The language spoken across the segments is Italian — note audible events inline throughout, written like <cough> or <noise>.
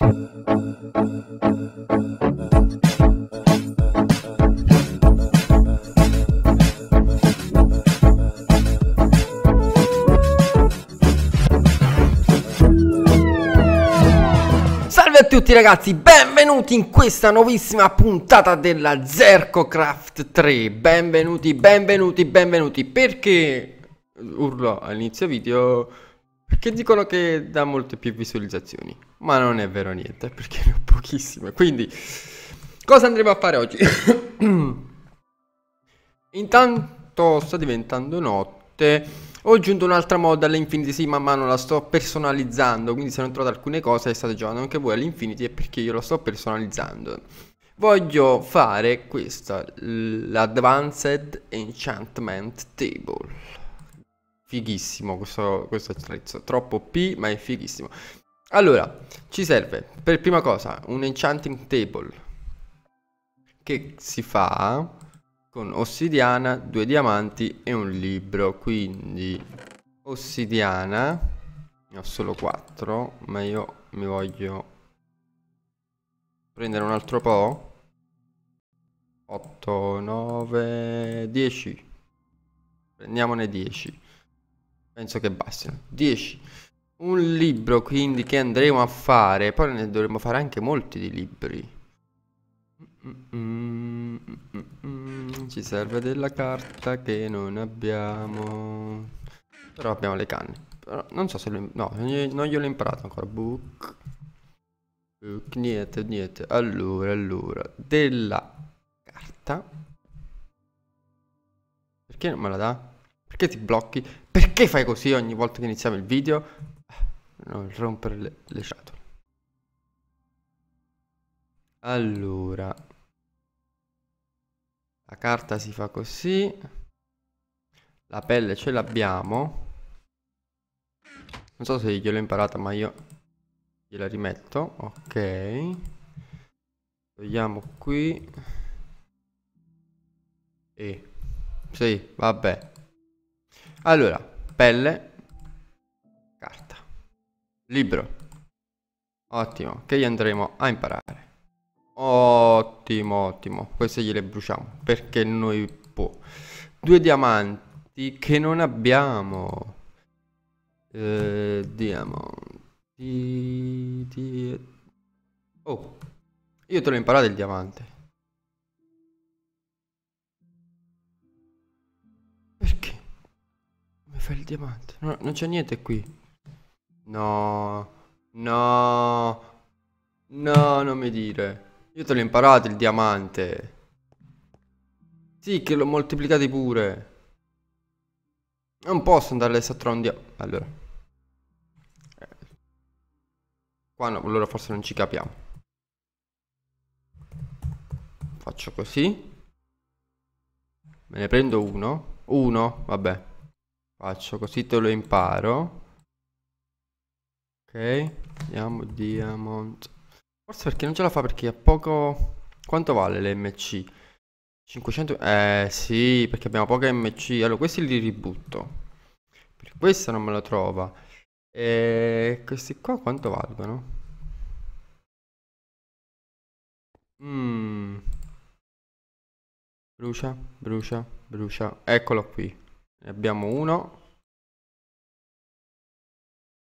Ciao a tutti ragazzi, benvenuti in questa nuovissima puntata della Zercocraft 3 Benvenuti, benvenuti, benvenuti Perché urlo all'inizio video perché dicono che dà molte più visualizzazioni, ma non è vero niente, perché ne ho pochissime. Quindi, cosa andremo a fare oggi? <coughs> Intanto sta diventando notte. Ho aggiunto un'altra mod all'Infinity, sì, man mano la sto personalizzando, quindi se non trovate alcune cose state giocando anche voi all'Infinity è perché io la sto personalizzando. Voglio fare questa, l'Advanced Enchantment Table fighissimo questo, questo attrezzo, troppo P ma è fighissimo. Allora, ci serve per prima cosa un enchanting table che si fa con ossidiana, due diamanti e un libro, quindi ossidiana, ne ho solo 4, ma io mi voglio prendere un altro po'. 8, 9, 10. Prendiamone 10 penso che bastino 10 un libro quindi che andremo a fare poi ne dovremo fare anche molti di libri ci serve della carta che non abbiamo però abbiamo le canne però non so se lo no non gliel'ho imparato ancora book book niente niente allora allora della carta perché non me la dà perché ti blocchi perché fai così ogni volta che iniziamo il video? Non rompere le, le scatole. Allora. La carta si fa così. La pelle ce l'abbiamo. Non so se gliel'ho imparata, ma io gliela rimetto. Ok. Togliamo qui. E... Sì, vabbè. Allora, pelle, carta, libro. Ottimo, che gli andremo a imparare. Ottimo, ottimo. Queste gliele bruciamo, perché noi può. Due diamanti che non abbiamo. Eh, diamanti... Di... Oh, io te l'ho imparato il diamante. fai il diamante? No, non c'è niente qui. No. No. No, non mi dire. Io te l'ho imparato il diamante. Sì, che l'ho moltiplicato pure. Non posso andare a un diamante. Allora. Qua no, allora forse non ci capiamo. Faccio così. Me ne prendo uno. Uno, vabbè faccio così te lo imparo ok vediamo diamond forse perché non ce la fa perché ha poco quanto vale l'MC? 500 eh sì perché abbiamo poca MC allora questi li ributto per questo non me lo trova e questi qua quanto valgono? Mm. Brucia, brucia, brucia. Eccolo qui ne abbiamo uno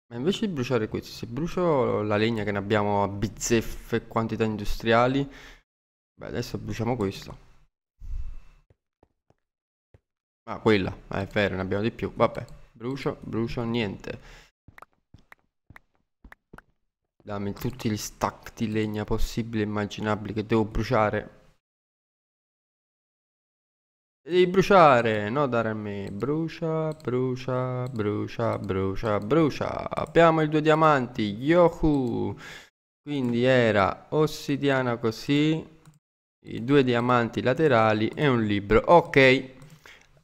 ma invece di bruciare questi se brucio la legna che ne abbiamo a bizzeffe quantità industriali beh adesso bruciamo questo ah quella ah, è vero ne abbiamo di più vabbè brucio brucio niente dammi tutti gli stack di legna possibili e immaginabili che devo bruciare Devi bruciare, no dare a me. Brucia, brucia, brucia, brucia, brucia. Abbiamo i due diamanti, yohu. Quindi era ossidiana così, i due diamanti laterali e un libro. Ok,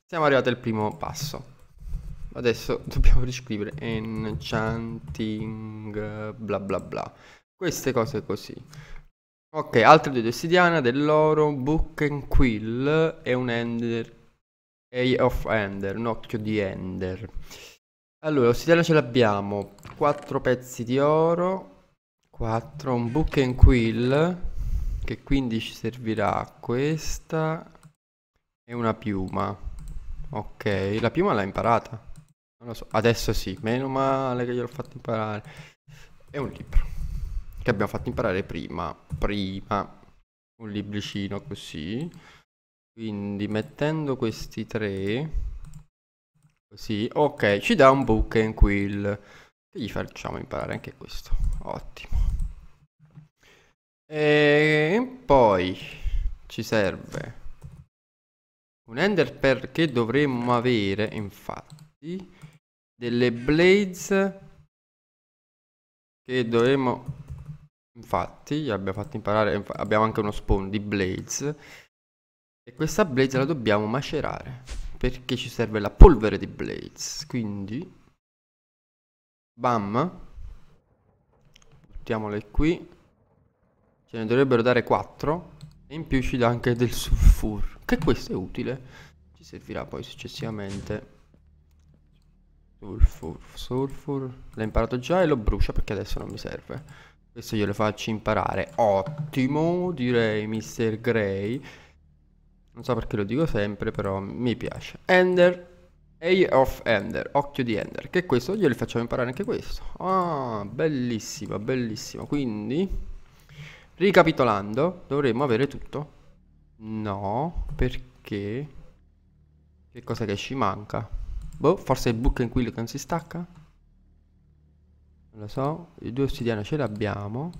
siamo arrivati al primo passo. Adesso dobbiamo riscrivere enchanting bla bla bla. Queste cose così. Ok, altri due di ossidiana, dell'oro, Book and Quill e un Ender. A of Ender, un occhio di Ender. Allora, ossidiana ce l'abbiamo. 4 pezzi di oro. 4, un Book and Quill. Che quindi ci servirà questa. E una piuma. Ok, la piuma l'ha imparata. Non lo so, adesso sì, meno male che gliel'ho fatto imparare. E un libro che abbiamo fatto imparare prima, prima un libricino così. Quindi mettendo questi tre, così, ok, ci dà un book and quill. Che gli facciamo imparare anche questo, ottimo. E poi ci serve un ender perché dovremmo avere, infatti, delle blades che dovremmo Infatti abbiamo fatto imparare, abbiamo anche uno spawn di Blades e questa blaze la dobbiamo macerare perché ci serve la polvere di Blades, quindi bam, buttiamole qui, ce ne dovrebbero dare 4 e in più ci dà anche del sulfur, che questo è utile, ci servirà poi successivamente. Sulfur, sulfur, l'ho imparato già e lo brucia perché adesso non mi serve. Questo glielo faccio imparare. Ottimo, direi Mr. Gray. Non so perché lo dico sempre, però mi piace. Ender. Eye of Ender, occhio di Ender. Che questo glielo facciamo imparare anche questo. Ah, bellissimo, bellissimo. Quindi, ricapitolando, dovremmo avere tutto. No, perché? Che cosa che ci manca? Boh, forse il book in quello che non si stacca? lo so, i due ossidiana ce l'abbiamo,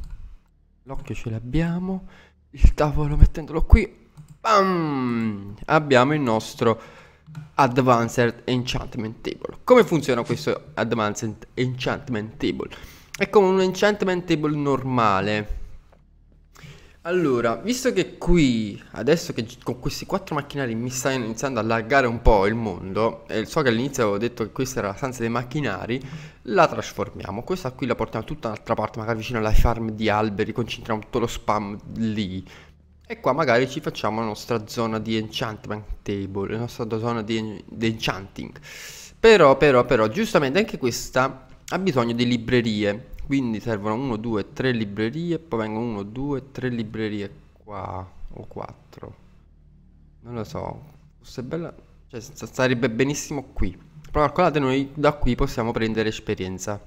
l'occhio ce l'abbiamo, il tavolo mettendolo qui, bam! Abbiamo il nostro Advanced Enchantment Table. Come funziona questo Advanced Enchantment Table? È come un enchantment table normale, allora, visto che qui, adesso che con questi quattro macchinari mi sta iniziando a allargare un po' il mondo, e so che all'inizio avevo detto che questa era la stanza dei macchinari, la trasformiamo. Questa qui la portiamo tutta un'altra parte, magari vicino alla farm di alberi, concentriamo tutto lo spam lì. E qua magari ci facciamo la nostra zona di enchantment table, la nostra zona di, di enchanting. Però, però, però, giustamente anche questa ha bisogno di librerie quindi servono 1, 2, 3 librerie, poi vengono 1, 2, 3 librerie qua o 4. Non lo so, fosse bella, cioè sarebbe benissimo qui. Però calcolate noi da qui possiamo prendere esperienza.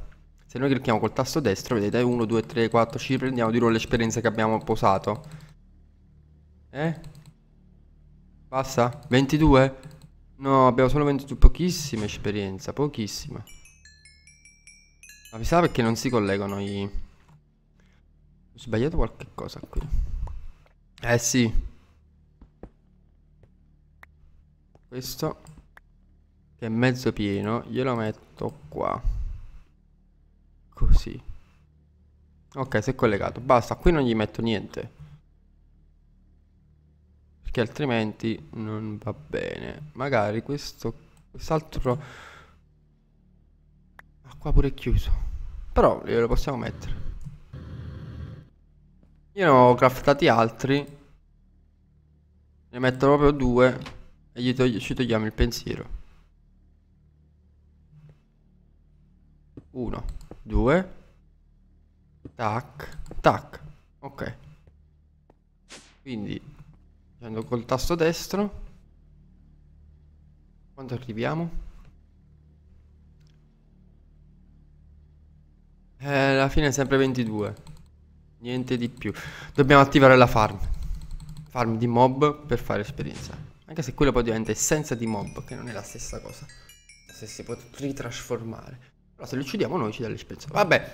Se noi clicchiamo col tasto destro, vedete 1, 2, 3, 4, ci prendiamo di nuovo l'esperienza che abbiamo posato. Eh? Basta? 22? No, abbiamo solo 22, pochissima esperienza, pochissima. Ma mi sa perché non si collegano i... Ho sbagliato qualche cosa qui. Eh sì. Questo, che è mezzo pieno, glielo metto qua. Così. Ok, si è collegato. Basta, qui non gli metto niente. Perché altrimenti non va bene. Magari questo, quest'altro... Ah, qua pure è chiuso. Però lo possiamo mettere. Io ne ho craftati altri. Ne metto proprio due. E togli ci togliamo il pensiero. Uno, due. Tac, tac. Ok. Quindi, andando col tasto destro. Quando arriviamo? Eh, alla fine è sempre 22. Niente di più. Dobbiamo attivare la farm. Farm di mob per fare esperienza. Anche se quello poi diventa essenza di mob, che non è la stessa cosa. Se si può ritrasformare. Però se lo uccidiamo noi ci dà l'esperienza. Vabbè.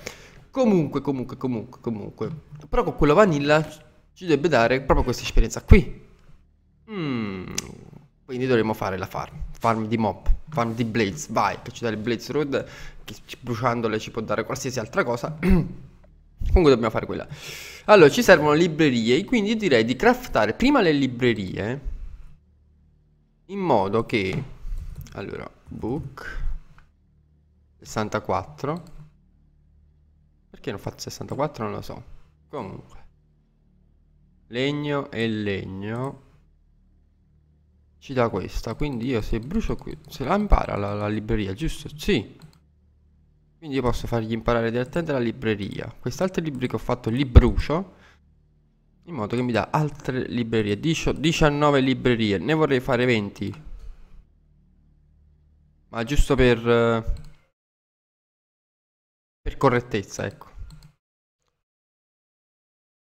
Comunque, comunque, comunque, comunque. Però con quello vanilla ci dovrebbe dare proprio questa esperienza qui. Mmm quindi dovremmo fare la farm, farm di mop, farm di blades, vai, che ci dà il blades road, che bruciandole ci può dare qualsiasi altra cosa. <clears throat> Comunque dobbiamo fare quella. Allora, ci servono librerie, quindi io direi di craftare prima le librerie, in modo che... Allora, book 64. Perché non ho fatto 64? Non lo so. Comunque. Legno e legno ci dà questa quindi io se brucio qui se la impara la, la libreria giusto? sì quindi io posso fargli imparare direttamente la libreria questi altri libri che ho fatto li brucio in modo che mi dà altre librerie 19 librerie ne vorrei fare 20 ma giusto per per correttezza ecco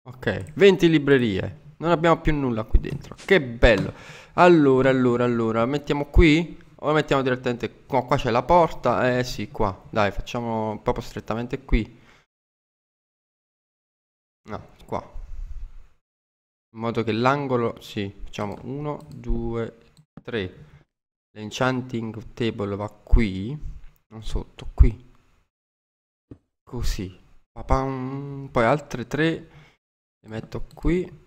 ok 20 librerie non abbiamo più nulla qui dentro che bello allora, allora, allora, mettiamo qui? O mettiamo direttamente... No, qua c'è la porta. Eh sì, qua. Dai, facciamo proprio strettamente qui. No, qua. In modo che l'angolo... Sì, facciamo 1, 2, 3. L'enchanting table va qui. Non sotto, qui. Così. Poi altre tre le metto qui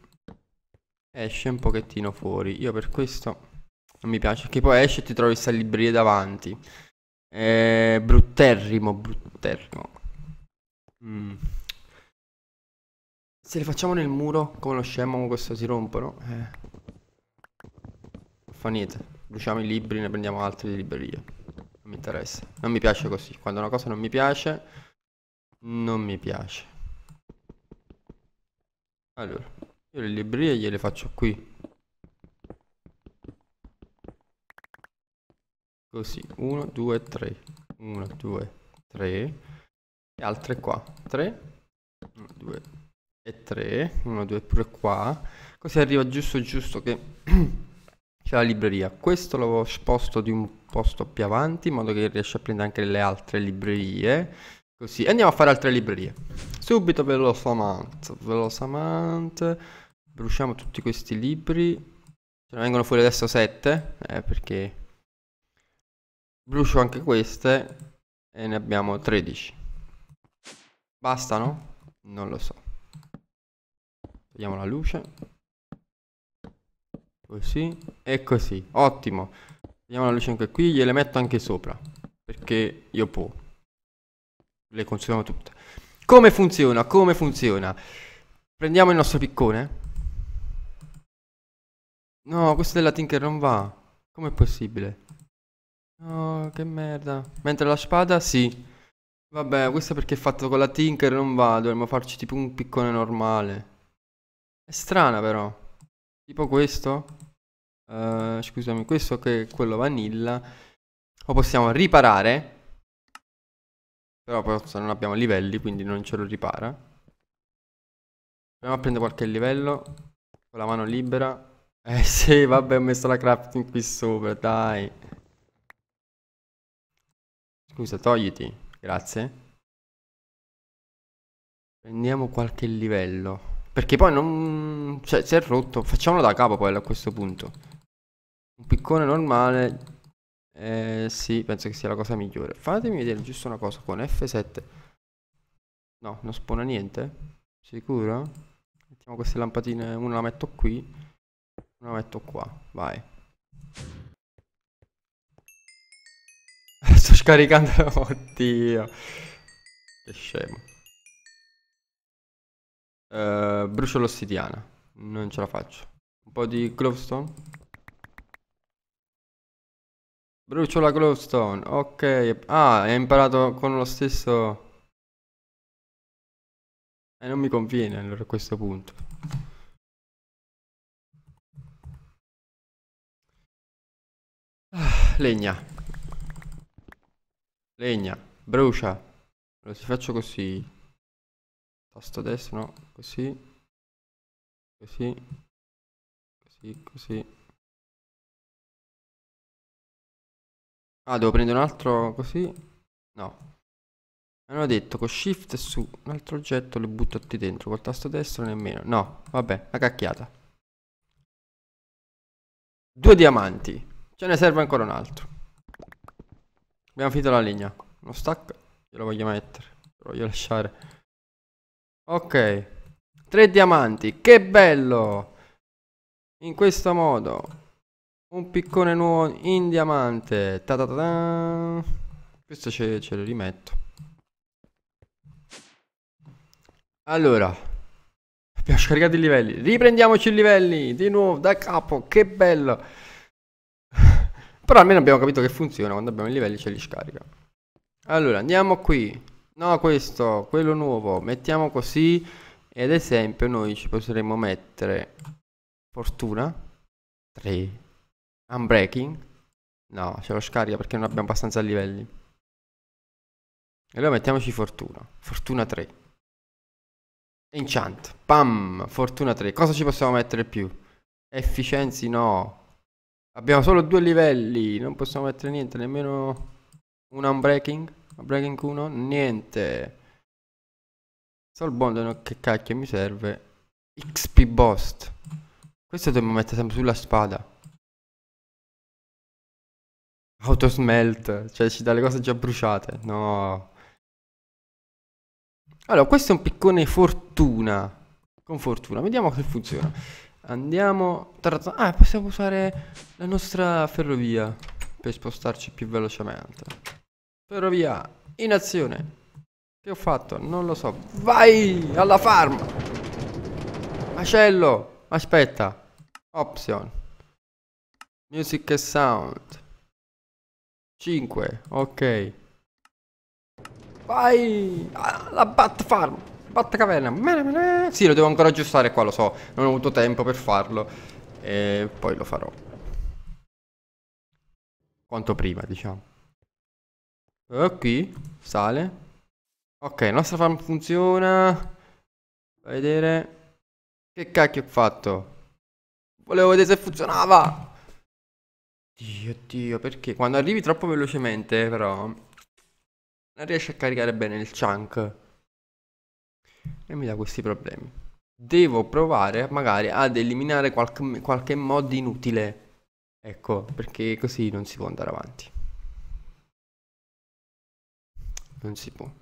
esce un pochettino fuori. Io per questo non mi piace, che poi esce e ti trovi sta libreria davanti. Eh, brutterrimo, brutterrimo. Mm. Se le facciamo nel muro, come lo scemo, questo si rompono. Eh. Non fa niente. Bruciamo i libri, ne prendiamo altri di librerie. Non mi interessa. Non mi piace così. Quando una cosa non mi piace, non mi piace. Allora. Io le librerie gliele faccio qui. Così, 1, 2, 3. 1, 2, 3. E altre qua. 3, 1, 2 e 3. 1, 2 pure qua. Così arriva giusto giusto che <clears throat> c'è la libreria. Questo l'avevo sposto di un posto più avanti in modo che riesce a prendere anche le altre librerie. Così, andiamo a fare altre librerie. Subito velocemente, velocemente bruciamo tutti questi libri. Ce ne vengono fuori adesso 7, eh, perché brucio anche queste e ne abbiamo 13. Bastano? Non lo so. vediamo la luce. Così e così. Ottimo. vediamo la luce anche qui, gliele metto anche sopra, perché io può. Le consumiamo tutte. Come funziona? Come funziona? Prendiamo il nostro piccone No, questa della Tinker non va. Com'è possibile? No, che merda. Mentre la spada, sì. Vabbè, questo perché è fatto con la Tinker non va, dovremmo farci tipo un piccone normale. È strana però. Tipo questo. Uh, scusami, questo che è quello vanilla. Lo possiamo riparare. Però forse non abbiamo livelli, quindi non ce lo ripara. Proviamo a prendere qualche livello. Con la mano libera. Eh sì, vabbè, ho messo la crafting qui sopra, dai. Scusa, togliti. Grazie. Prendiamo qualche livello. Perché poi non... Cioè, si è rotto. Facciamolo da capo poi a questo punto. Un piccone normale. Eh, sì, penso che sia la cosa migliore. Fatemi vedere giusto una cosa con F7. No, non spona niente? Sicuro? Mettiamo queste lampadine, una la metto qui. Lo metto qua, vai. <laughs> Sto scaricando, oddio. Che scemo. Uh, brucio l'ossidiana. Non ce la faccio. Un po' di glowstone. Brucio la glowstone. Ok. Ah, hai imparato con lo stesso... E eh, non mi conviene allora a questo punto. Legna. Legna. Brucia. Lo si faccio così. Tasto destro, no. Così. Così. Così, così. Ah, devo prendere un altro così? No. Mi hanno detto con shift su un altro oggetto lo butto tutti dentro, col tasto destro nemmeno. No, vabbè, una cacchiata. Due diamanti. Ce ne serve ancora un altro. Abbiamo finito la linea. Uno stack glielo voglio mettere. Lo voglio lasciare. Ok. Tre diamanti. Che bello! In questo modo. Un piccone nuovo in diamante. Ta -ta -ta Questo ce, ce lo rimetto. Allora, abbiamo scaricato i livelli. Riprendiamoci i livelli di nuovo da capo. Che bello! Però almeno abbiamo capito che funziona, quando abbiamo i livelli ce li scarica. Allora, andiamo qui. No, questo, quello nuovo. Mettiamo così. E ad esempio noi ci potremmo mettere Fortuna 3 Unbreaking No, ce lo scarica perché non abbiamo abbastanza livelli E allora mettiamoci Fortuna Fortuna 3 Enchant Pam Fortuna 3 Cosa ci possiamo mettere più? Efficienzi no Abbiamo solo due livelli, non possiamo mettere niente, nemmeno un unbreaking, unbreaking 1, niente. Soul bond no, che cacchio mi serve. XP Boss. Questo dobbiamo mettere sempre sulla spada. Autosmelt, cioè ci dà le cose già bruciate, no. Allora, questo è un piccone fortuna. Con fortuna, vediamo se funziona. Andiamo... Ah, possiamo usare la nostra ferrovia per spostarci più velocemente. Ferrovia, in azione. Che ho fatto? Non lo so. Vai alla farm! Macello! Aspetta. Option. Music e sound. 5, ok. Vai alla bat farm! caverna Sì, lo devo ancora aggiustare qua, lo so. Non ho avuto tempo per farlo. E poi lo farò. Quanto prima, diciamo. E qui sale. Ok, la nostra farm funziona. Fai vedere. Che cacchio ho fatto? Volevo vedere se funzionava. Dio, dio, perché quando arrivi troppo velocemente, però, non riesci a caricare bene il chunk e mi dà questi problemi. Devo provare magari ad eliminare qualche, qualche mod inutile. Ecco, perché così non si può andare avanti. Non si può. Non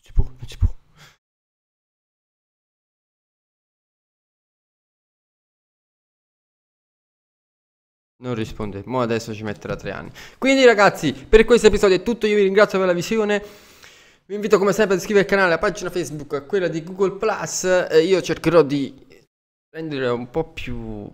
si può, non si può. Non risponde, mo adesso ci metterà tre anni. Quindi ragazzi, per questo episodio è tutto, io vi ringrazio per la visione. Vi invito come sempre ad iscrivervi al canale, la pagina Facebook quella di Google Plus. Io cercherò di rendere un po' più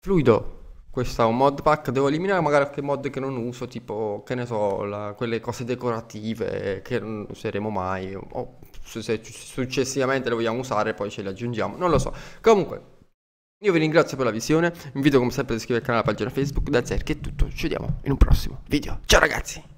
fluido questo mod pack. Devo eliminare magari qualche mod che non uso, tipo che ne so, la, quelle cose decorative che non useremo mai. O se successivamente le vogliamo usare, poi ce le aggiungiamo. Non lo so. Comunque, io vi ringrazio per la visione. Vi invito come sempre ad iscrivervi al canale, la pagina Facebook. Da Zerk è tutto. Ci vediamo in un prossimo video. Ciao ragazzi!